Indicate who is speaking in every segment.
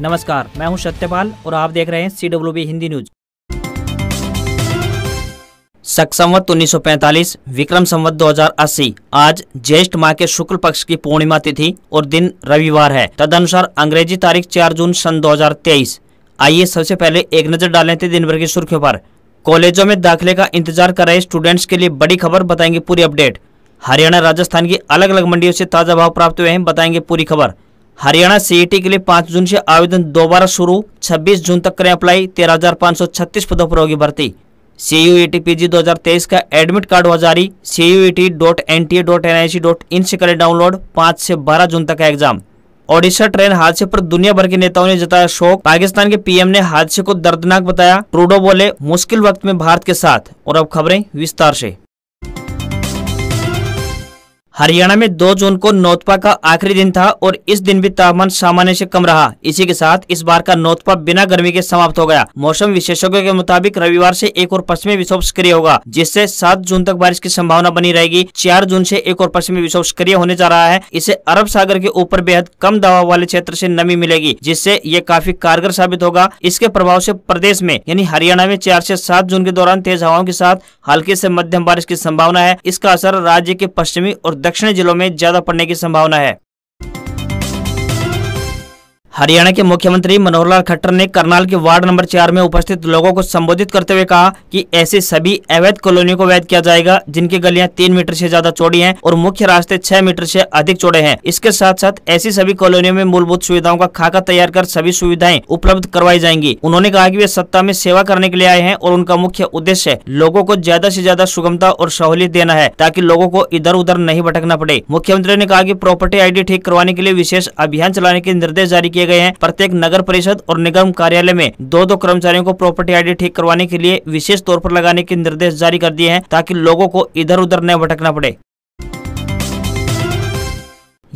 Speaker 1: नमस्कार मैं हूं सत्यपाल और आप देख रहे हैं C W B Hindi news सक संवत उन्नीस विक्रम संवत 2080 आज ज्येष्ठ माह के शुक्ल पक्ष की पूर्णिमा तिथि और दिन रविवार है तदनुसार अंग्रेजी तारीख 4 जून सन 2023 आइए सबसे पहले एक नजर डालें थे दिन भर की सुर्खियों पर कॉलेजों में दाखिले का इंतजार कर रहे स्टूडेंट्स के लिए बड़ी खबर बताएंगे पूरी अपडेट हरियाणा राजस्थान की अलग अलग मंडियों से ताजा भाव प्राप्त हुए हैं बताएंगे पूरी खबर हरियाणा सीईटी e के लिए 5 जून से आवेदन दोबारा शुरू 26 जून तक करें अप्लाई 13,536 पदों पर होगी भर्ती सी यू टी पी का एडमिट कार्ड हुआ जारी C T dot N T A dot N I C dot in से करें डाउनलोड 5 से 12 जून तक का एग्जाम ओडिशा ट्रेन हादसे पर दुनिया भर के नेताओं ने जताया शोक पाकिस्तान के पीएम ने हादसे को दर्दनाक बताया ट्रूडो बोले मुश्किल वक्त में भारत के साथ और अब खबरें विस्तार से हरियाणा में 2 जून को नोतपा का आखिरी दिन था और इस दिन भी तापमान सामान्य से कम रहा इसी के साथ इस बार का नोतपा बिना गर्मी के समाप्त हो गया मौसम विशेषज्ञों के मुताबिक रविवार से एक और पश्चिमी विक्षोभ सक्रिय होगा जिससे 7 जून तक बारिश की संभावना बनी रहेगी 4 जून से एक और पश्चिमी विक्षोभ सक्रिय होने जा रहा है इसे अरब सागर के ऊपर बेहद कम दबाव वाले क्षेत्र ऐसी नमी मिलेगी जिससे ये काफी कारगर साबित होगा इसके प्रभाव ऐसी प्रदेश में यानी हरियाणा में चार ऐसी सात जून के दौरान तेज हवाओं के साथ हल्की ऐसी मध्यम बारिश की संभावना है इसका असर राज्य के पश्चिमी और दक्षिणी जिलों में ज्यादा पड़ने की संभावना है हरियाणा के मुख्यमंत्री मनोहर लाल खट्टर ने करनाल के वार्ड नंबर चार में उपस्थित लोगों को संबोधित करते हुए कहा कि ऐसे सभी अवैध कॉलोनियों को वैध किया जाएगा जिनकी गलियां तीन मीटर से ज्यादा चौड़ी हैं और मुख्य रास्ते छह मीटर से अधिक चौड़े हैं इसके साथ साथ ऐसी सभी कॉलोनियों में मूलभूत सुविधाओं का खाका तैयार कर सभी सुविधाएं उपलब्ध करवाई जाएंगी उन्होंने कहा की वे सत्ता में सेवा करने के लिए आए हैं और उनका मुख्य उद्देश्य लोगों को ज्यादा ऐसी ज्यादा सुगमता और सहूलियत देना है ताकि लोगों को इधर उधर नहीं भटकना पड़े मुख्यमंत्री ने कहा की प्रॉपर्टी आई ठीक करवाने के लिए विशेष अभियान चलाने के निर्देश जारी किए गए हैं प्रत्येक नगर परिषद और निगम कार्यालय में दो दो कर्मचारियों को प्रॉपर्टी आईडी ठीक करवाने के लिए विशेष तौर पर लगाने के निर्देश जारी कर दिए हैं ताकि लोगों को इधर उधर न भटकना पड़े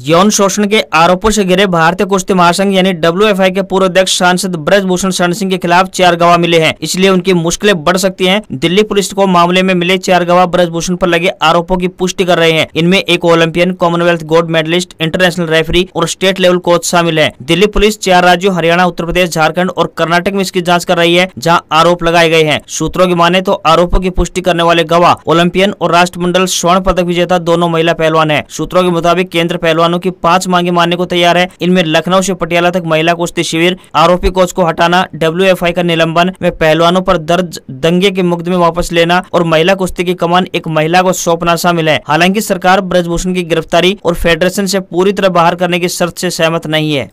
Speaker 1: यौन शोषण के आरोपों से घिरे भारतीय कुश्ती महासंघ यानी डब्ल्यू के पूर्व अध्यक्ष सांसद ब्रजभूषण शरण सिंह के खिलाफ चार गवाह मिले हैं इसलिए उनकी मुश्किलें बढ़ सकती हैं दिल्ली पुलिस को मामले में मिले चार गवाह ब्रजभूषण पर लगे आरोपों की पुष्टि कर रहे हैं इनमें एक Olympian Commonwealth gold medalist international referee और स्टेट लेवल कोच शामिल है दिल्ली पुलिस चार राज्यों हरियाणा उत्तर प्रदेश झारखण्ड और कर्नाटक में इसकी जाँच कर रही है जहाँ आरोप लगाए गए हैं सूत्रों की माने तो आरोपों की पुष्टि करने वाले गवाह ओलंपियन और राष्ट्रमंडल स्वर्ण पदक विजेता दोनों महिला पहलवान है सूत्रों के मुताबिक केंद्र पहलवान किसानों की पांच मांगे मानने को तैयार है इनमें लखनऊ ऐसी पटियाला तक महिला कुश्ती शिविर आरोपी कोच को हटाना डब्ल्यू का निलंबन में पहलवानों आरोप दर्ज दंगे के मुकदमे वापस लेना और महिला कुश्ती की कमान एक महिला को सौंपना शामिल है हालांकि सरकार ब्रजभूषण की गिरफ्तारी और फेडरेशन से पूरी तरह बाहर करने की शर्त से सहमत नहीं है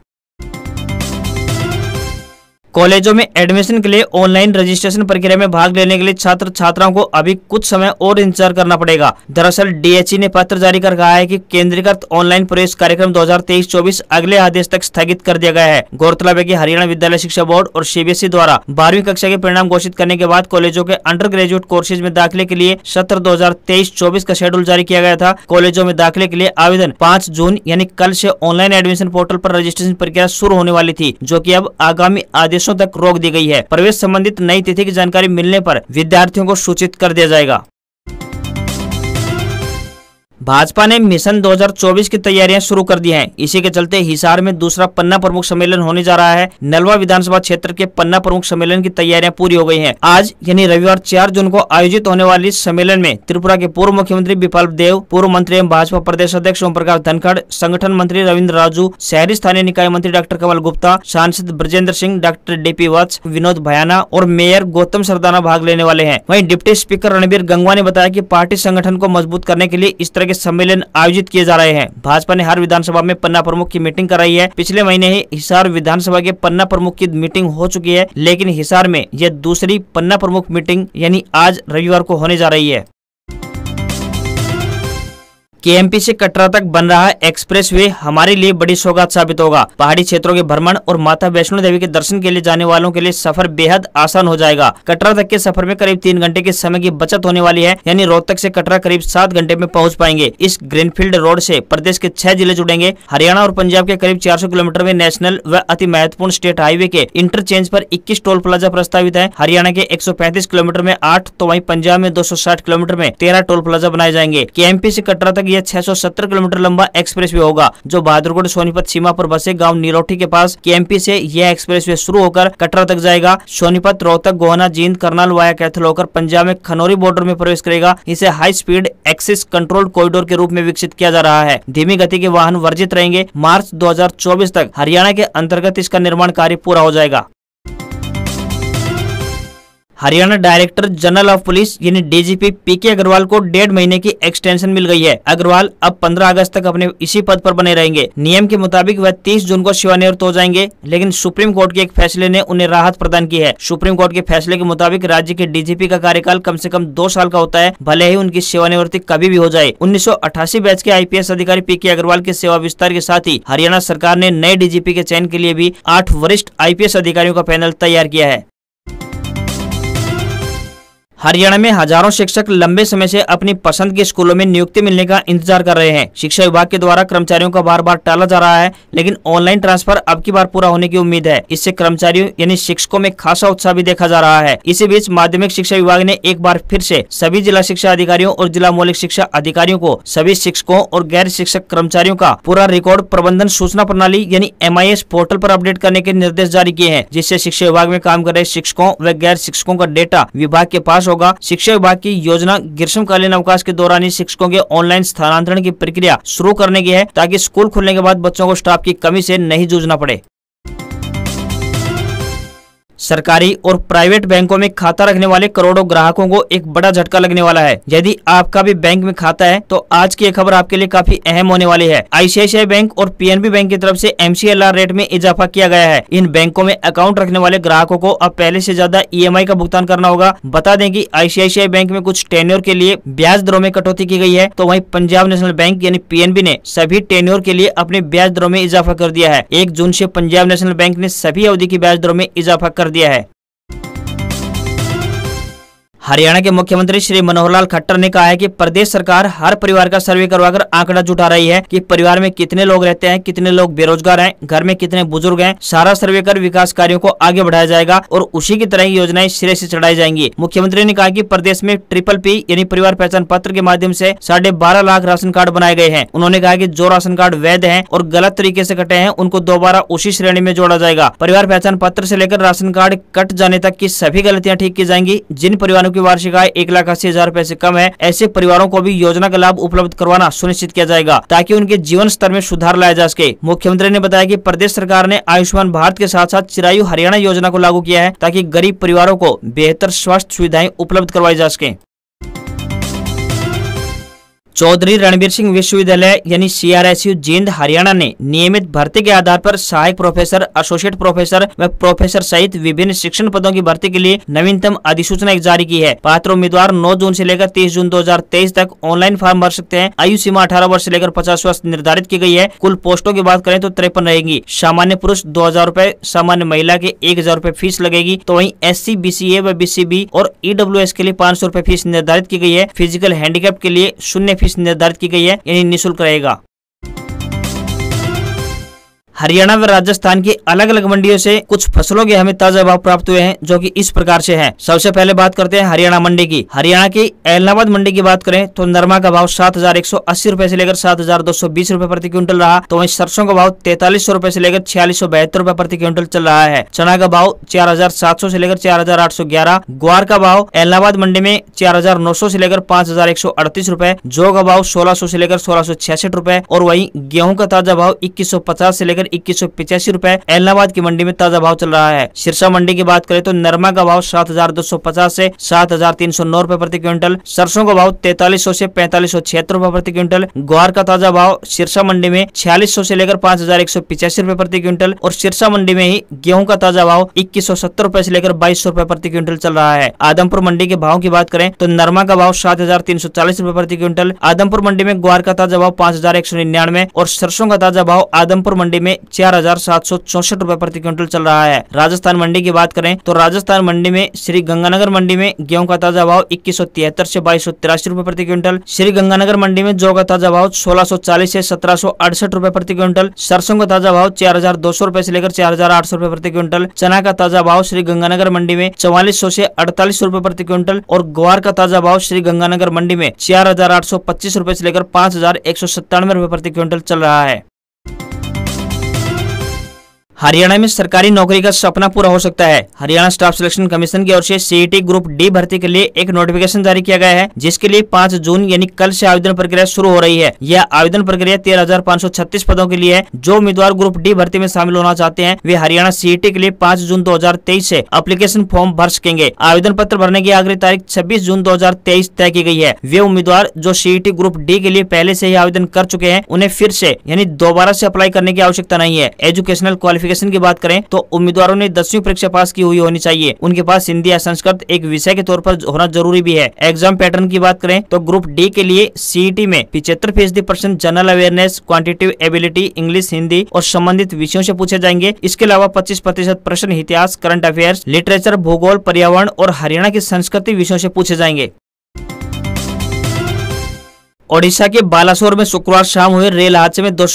Speaker 1: कॉलेजों में एडमिशन के लिए ऑनलाइन रजिस्ट्रेशन प्रक्रिया में भाग लेने के लिए छात्र छात्राओं को अभी कुछ समय और इंतजार करना पड़ेगा दरअसल डीएचई ने पत्र जारी कर कहा है कि केंद्रीकृत ऑनलाइन प्रवेश कार्यक्रम 2023-24 अगले आदेश तक स्थगित कर दिया गया है गौरतलब है की हरियाणा विद्यालय शिक्षा बोर्ड और सीबीएसई द्वारा बारहवीं कक्षा के परिणाम घोषित करने के बाद कॉलेजों के अंडर ग्रेजुएट कोर्सेज में दाखिले के लिए सत्र दो हजार का शेड्यूल जारी किया गया था कॉलेजों में दाखिले के लिए आवेदन पाँच जून यानी कल ऐसी ऑनलाइन एडमिशन पोर्टल आरोप रजिस्ट्रेशन प्रक्रिया शुरू होने वाली थी जो की अब आगामी आदेश आदेशों तक रोक दी गई है प्रवेश संबंधित नई तिथि की जानकारी मिलने पर विद्यार्थियों को सूचित कर दिया जाएगा भाजपा ने मिशन 2024 की तैयारियां शुरू कर दी हैं। इसी के चलते हिसार में दूसरा पन्ना प्रमुख सम्मेलन होने जा रहा है नलवा विधानसभा क्षेत्र के पन्ना प्रमुख सम्मेलन की तैयारियां पूरी हो गई हैं। आज यानी रविवार 4 जून को आयोजित होने वाले इस सम्मेलन में त्रिपुरा के पूर्व मुख्यमंत्री विपल देव पूर्व मंत्री एवं भाजपा प्रदेश अध्यक्ष ओम प्रकाश धनखड़ संगठन मंत्री रविन्द्र राजू शहरी स्थानीय निकाय मंत्री डॉक्टर कमल गुप्ता सांसद ब्रजेंद्र सिंह डॉक्टर डीपी वत्स विनोद भयाना और मेयर गौतम सरदाना भाग लेने वाले है वही डिप्टी स्पीकर रणबीर गंगवा ने बताया की पार्टी संगठन को मजबूत करने के लिए इस तरह के सम्मेलन आयोजित किए जा रहे हैं भाजपा ने हर विधानसभा में पन्ना प्रमुख की मीटिंग कराई है पिछले महीने ही हिसार विधानसभा के पन्ना प्रमुख की मीटिंग हो चुकी है लेकिन हिसार में यह दूसरी पन्ना प्रमुख मीटिंग यानी आज रविवार को होने जा रही है केएमपी से कटरा तक बन रहा एक्सप्रेसवे हमारे लिए बड़ी सौगात साबित होगा पहाड़ी क्षेत्रों के भ्रमण और माता वैष्णो देवी के दर्शन के लिए जाने वालों के लिए सफर बेहद आसान हो जाएगा कटरा तक के सफर में करीब तीन घंटे के समय की बचत होने वाली है यानी रोहतक से कटरा करीब सात घंटे में पहुंच पाएंगे इस ग्रीनफील्ड रोड ऐसी प्रदेश के छह जिले जुड़ेंगे हरियाणा और पंजाब के करीब चार किलोमीटर में नेशनल व अति महत्वपूर्ण स्टेट हाईवे के इंटरचेंज आरोप इक्कीस टोल प्लाजा प्रस्तावित है हरियाणा के एक किलोमीटर में आठ तो वही पंजाब में दो किलोमीटर में तेरह टोल प्लाजा बनाए जाएंगे के एम से कटरा तक छह यह 670 किलोमीटर लंबा एक्सप्रेसवे होगा जो बहादुरगढ़ सोनीपत सीमा पर बसे गांव नीरोठी के पास केएमपी से यह एक्सप्रेसवे शुरू होकर कटरा तक जाएगा सोनीपत रोहतक गोहना जींद करनाल वाया कैथल होकर पंजाब में खनौरी बॉर्डर में प्रवेश करेगा इसे high speed access control corridor के रूप में विकसित किया जा रहा है धीमी गति के वाहन वर्जित रहेंगे मार्च चौबीस तक हरियाणा के अंतर्गत इसका निर्माण कार्य पूरा हो जाएगा Haryana director general of police यानी डीजीपी पीके अग्रवाल को डेढ़ महीने की एक्सटेंशन मिल गई है अग्रवाल अब 15 अगस्त तक अपने इसी पद पर बने रहेंगे नियम के मुताबिक वह 30 जून को सेवानिवृत्त हो जाएंगे लेकिन सुप्रीम कोर्ट के एक फैसले ने उन्हें राहत प्रदान की है सुप्रीम कोर्ट के फैसले के मुताबिक राज्य के डीजीपी का कार्यकाल कम ऐसी कम दो साल का होता है भले ही उनकी सेवानिवृत्ति कभी भी हो जाए उन्नीस बैच के आई अधिकारी पी अग्रवाल के सेवा विस्तार के साथ ही हरियाणा सरकार ने नए डीजीपी के चयन के लिए भी आठ वरिष्ठ आई अधिकारियों का पैनल तैयार किया है हरियाणा में हजारों शिक्षक लंबे समय से अपनी पसंद के स्कूलों में नियुक्ति मिलने का इंतजार कर रहे हैं शिक्षा विभाग के द्वारा कर्मचारियों का बार बार टाला जा रहा है लेकिन ऑनलाइन ट्रांसफर अब की बार पूरा होने की उम्मीद है इससे कर्मचारियों यानी शिक्षकों में खासा उत्साह भी देखा जा रहा है इसी बीच माध्यमिक शिक्षा विभाग ने एक बार फिर ऐसी सभी जिला शिक्षा अधिकारियों और जिला मौलिक शिक्षा अधिकारियों को सभी शिक्षकों और गैर शिक्षक कर्मचारियों का पूरा रिकॉर्ड प्रबंधन सूचना प्रणाली यानी एम पोर्टल आरोप अपडेट करने के निर्देश जारी किए हैं जिससे शिक्षा विभाग में काम कर रहे शिक्षकों व गैर शिक्षकों का डेटा विभाग के पास होगा शिक्षा विभाग की योजना ग्रीष्मकालीन अवकाश के दौरान ही शिक्षकों के ऑनलाइन स्थानांतरण की प्रक्रिया शुरू करने की है ताकि स्कूल खुलने के बाद बच्चों को स्टाफ की कमी से नहीं जूझना पड़े सरकारी और प्राइवेट बैंकों में खाता रखने वाले करोड़ों ग्राहकों को एक बड़ा झटका लगने वाला है यदि आपका भी बैंक में खाता है तो आज की खबर आपके लिए काफी अहम होने वाली है आईसीआईसीआई बैंक और पीएनबी बैंक की तरफ से एमसीएलआर रेट में इजाफा किया गया है इन बैंकों में अकाउंट रखने वाले ग्राहकों को अब पहले ऐसी ज्यादा ई का भुगतान करना होगा बता दें की आईसीआईसीआई बैंक में कुछ टेन्योर के लिए ब्याज दरों में कटौती की गई है तो वही पंजाब नेशनल बैंक यानी पी ने सभी टेन्योर के लिए अपने ब्याज दरों में इजाफा कर दिया है एक जून ऐसी पंजाब नेशनल बैंक ने सभी अवधि की ब्याज दरों में इजाफा कर दिया है हरियाणा के मुख्यमंत्री श्री मनोहर लाल खट्टर ने कहा है कि प्रदेश सरकार हर परिवार का सर्वे करवाकर आंकड़ा जुटा रही है कि परिवार में कितने लोग रहते हैं कितने लोग बेरोजगार हैं घर में कितने बुजुर्ग हैं सारा सर्वे कर विकास कार्यों को आगे बढ़ाया जाएगा और उसी की तरह योजनाएं सिरे ऐसी चढ़ाई जाएंगी मुख्यमंत्री ने कहा की प्रदेश में ट्रिपल पी यानी परिवार पहचान पत्र के माध्यम ऐसी साढ़े बारह लाख राशन कार्ड बनाए गए हैं उन्होंने कहा की जो राशन कार्ड वैध है और गलत तरीके ऐसी कटे हैं उनको दोबारा उसी श्रेणी में जोड़ा जाएगा परिवार पहचान पत्र ऐसी लेकर राशन कार्ड कट जाने तक की सभी गलतियाँ ठीक की जाएंगी जिन परिवारों की की वार्षिक आय एक लाख अस्सी हजार रूपए ऐसी कम है ऐसे परिवारों को भी योजना का लाभ उपलब्ध करवाना सुनिश्चित किया जाएगा ताकि उनके जीवन स्तर में सुधार लाया जा सके मुख्यमंत्री ने बताया की प्रदेश सरकार ने आयुष्मान भारत के साथ साथ चिरायु हरियाणा योजना को लागू किया है ताकि गरीब परिवारों को बेहतर स्वास्थ्य सुविधाएं उपलब्ध करवाई जा सके चौधरी रणबीर सिंह विश्वविद्यालय यानी सीआरएसयू जींद हरियाणा ने नियमित भर्ती के आधार पर सहायक प्रोफेसर एसोसिएट प्रोफेसर व प्रोफेसर सहित विभिन्न शिक्षण पदों की भर्ती के लिए नवीनतम अधिसूचना जारी की है पात्र उम्मीदवार 9 जून से लेकर 30 जून 2023 तक ऑनलाइन फॉर्म भर सकते हैं आयु सीमा अठारह वर्ष ऐसी लेकर पचास वर्ष निर्धारित की गई है कुल पोस्टों की बात करें तो तिरपन रहेगी सामान्य पुरुष दो हजार सामान्य महिला के एक हजार फीस लगेगी तो वही S C B C A व बी सी बी और ईडब्ल्यू e एस के लिए पाँच सौ फीस निर्धारित की गई है फिजिकल हैंडीकैप के लिए शून्य फीस फीस निर्धारित की गई है यानी निःशुल्क रहेगा हरियाणा व राजस्थान की अलग अलग मंडियों से कुछ फसलों के हमें ताजा भाव प्राप्त हुए हैं जो कि इस प्रकार से हैं। सबसे पहले बात करते हैं हरियाणा मंडी की हरियाणा की एलनाबाद मंडी की बात करें तो नरमा का भाव सात हजार एक सौ अस्सी रूपए ऐसी लेकर सात हजार दो सौ बीस रूपए प्रति क्विंटल रहा तो वहीं सरसों का भाव तैतालीस सौ रूपए ऐसी लेकर छियालीस सौ बहत्तर रूपए प्रति क्विंटल चल रहा है चना का भाव चार हजार सात सौ ऐसी लेकर चार हजार आठ सौ ग्यारह ग्वार का भाव एलनाबाद मंडी में चार हजार नौ सौ ऐसी लेकर पाँच हजार एक सौ अड़तीस रूपए जौ का भाव सोलह सौ ऐसी लेकर सोलह सौ छियासठ रूपए और वही गेहूँ का ताजा भाव इक्कीस सौ पचास ऐसी लेकर इक्कीस सौ पिचासी रूपए एलनाबाद की मंडी में ताजा भाव चल रहा है सिरसा मंडी की बात करें तो नरमा का भाव सात हजार दो सौ पचास से सात हजार तीन सौ नौ रूपए प्रति क्विंटल सरसों का भाव तैतालीस सौ से पैंतालीस सौ छिहत्तर रूपए प्रति क्विंटल ग्वार का ताजा भाव सिरसा मंडी में छियालीस सौ से लेकर पांच हजार एक सौ पिचासी रूपए प्रति क्विंटल और सिरसा मंडी में ही गेहूँ का ताजा भाव इक्कीस सौ सत्तर रूपए से लेकर बाईस सौ रूपए प्रति क्विंटल चल रहा है आदमपुर मंडी के भाव की बात करें तो नरमा का भाव सात हजार तीन सौ चालीस रूपए प्रति क्विंटल आदमपुर मंडी में ग्वार का ताजा भाव पांच हजार एक सौ निन्यानवे और सरसों का ताजा भाव आदमपुर मंडी में चार हजार सात सौ चौसठ रूपए प्रति क्विंटल चल रहा है राजस्थान मंडी की बात करें तो राजस्थान मंडी में श्री गंगानगर मंडी में गेहूं का ताजा भाव इक्कीस सौ तिहत्तर ऐसी बाईस सौ तिरासी रूपए प्रति क्विंटल श्री गंगानगर मंडी में जौ का ताजा भाव सोलह सौ चालीस ऐसी सत्रह सौ अड़सठ रूपए प्रति क्विंटल सरसों का ताजा भाव चार हजार दो सौ रूपए ऐसी लेकर चार हजार आठ सौ रूपए प्रति क्विंटल चना का ताजा भाव श्री गंगानगर मंडी में चौवालीस सौ ऐसी अड़तालीस रूपए प्रति क्विंटल और ग्वार का ताजा भाव श्री गंगानगर मंडी में चार हजार आठ सौ पच्चीस रूपए ऐसी लेकर पाँच हजार एक सौ सत्तानवे रूपए प्रति क्विंटल चल रहा है हरियाणा में सरकारी नौकरी का सपना पूरा हो सकता है हरियाणा स्टाफ सिलेक्शन कमीशन की ओर से सीईटी ग्रुप डी भर्ती के लिए एक नोटिफिकेशन जारी किया गया है जिसके लिए 5 जून यानी कल से आवेदन प्रक्रिया शुरू हो रही है यह आवेदन प्रक्रिया 13,536 पदों के लिए है जो उम्मीदवार ग्रुप डी भर्ती में शामिल होना चाहते हैं वे हरियाणा सीई e के लिए पाँच जून दो हजार अप्लीकेशन फॉर्म भर सकेंगे आवेदन पत्र भरने की आखिरी तारीख छब्बीस जून दो तय की गयी है वे उम्मीदवार जो सीई ग्रुप डी के लिए पहले ऐसी ही आवेदन कर चुके हैं उन्हें फिर ऐसी यानी दोबारा ऐसी अप्लाई करने की आवश्यकता नहीं है एजुकेशनल क्वालिफिक क्वालिफिकेशन की बात करें तो उम्मीदवारों ने दसवीं परीक्षा पास की हुई होनी चाहिए उनके पास हिंदी या संस्कृत एक विषय के तौर पर होना जरूरी भी है एग्जाम पैटर्न की बात करें तो ग्रुप डी के लिए सीईटी e में पिछहत्तर फीसदी percent general awareness quantitative ability English Hindi और संबंधित विषयों से पूछे जाएंगे इसके अलावा पच्चीस प्रतिशत प्रश्न इतिहास करंट अफेयर्स लिटरेचर भूगोल पर्यावरण और हरियाणा की संस्कृति विषयों से पूछे जाएंगे ओडिशा के बालासोर में शुक्रवार शाम हुए रेल हादसे में दो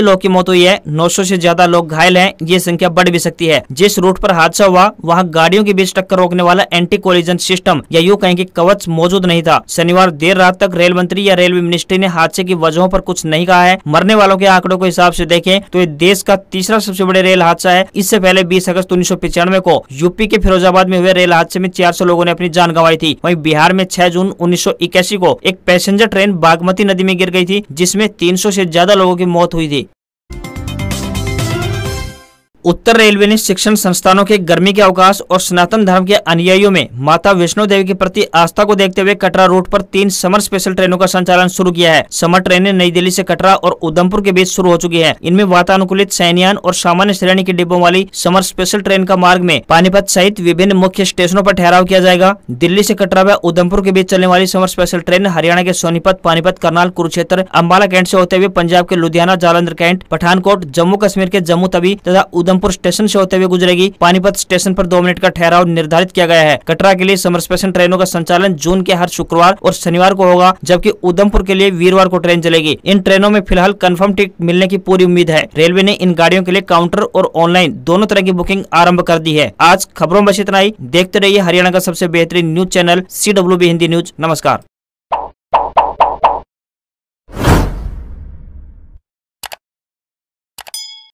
Speaker 1: लोगों की मौत हुई है 900 से ज्यादा लोग घायल हैं ये संख्या बढ़ भी सकती है जिस रूट पर हादसा हुआ वहां गाड़ियों के बीच टक्कर रोकने वाला एंटी कोलिजन सिस्टम या यूँ कहें कि कवच मौजूद नहीं था शनिवार देर रात तक रेल मंत्री या रेलवे मिनिस्ट्री ने हादसे की वजहों आरोप कुछ नहीं कहा है मरने वालों के आंकड़ों के हिसाब ऐसी देखे तो ये देश का तीसरा सबसे बड़े रेल हादसा है इससे पहले बीस अगस्त उन्नीस को यूपी के फिरोजाबाद में हुए रेल हादसे में चार लोगों ने अपनी जान गंवाई थी वही बिहार में छह जून उन्नीस को एक पैसेंजर ट्रेन बागमती नदी में गिर गई थी जिसमें 300 से ज्यादा लोगों की मौत हुई थी उत्तर रेलवे ने शिक्षण संस्थानों के गर्मी के अवकाश और सनातन धर्म के अनुयायियों में माता वैष्णो देवी के प्रति आस्था को देखते हुए कटरा रूट पर तीन समर स्पेशल ट्रेनों का संचालन शुरू किया है समर ट्रेनें नई दिल्ली से कटरा और उधमपुर के बीच शुरू हो चुकी हैं। इनमें वातानुकूलित सैनियान और सामान्य श्रेणी के डिब्बों वाली समर स्पेशल ट्रेन का मार्ग में पानीपत सहित विभिन्न मुख्य स्टेशनों आरोप ठहराव किया जाएगा दिल्ली ऐसी कटरा व उधमपुर के बीच चलने वाली समर स्पेशल ट्रेन हरियाणा के सोनीपत पानीपत करनाल कुरुक्षेत्र अम्बाला कैंट ऐसी होते हुए पंजाब के लुधियाना जालंधर कैंट पठानकोट जम्मू कश्मीर के जम्मू तवी तथा उधमपुर स्टेशन से होते हुए गुजरेगी पानीपत स्टेशन पर दो मिनट का ठहराव निर्धारित किया गया है कटरा के लिए समर स्पेशल ट्रेनों का संचालन जून के हर शुक्रवार और शनिवार को होगा जबकि उधमपुर के लिए वीरवार को ट्रेन चलेगी इन ट्रेनों में फिलहाल कन्फर्म टिकट मिलने की पूरी उम्मीद है रेलवे ने इन गाड़ियों के लिए काउंटर और ऑनलाइन दोनों तरह की बुकिंग आरम्भ कर दी है आज खबरों में इतना ही देखते रहिए हरियाणा का सबसे बेहतरीन news channel C Hindi news नमस्कार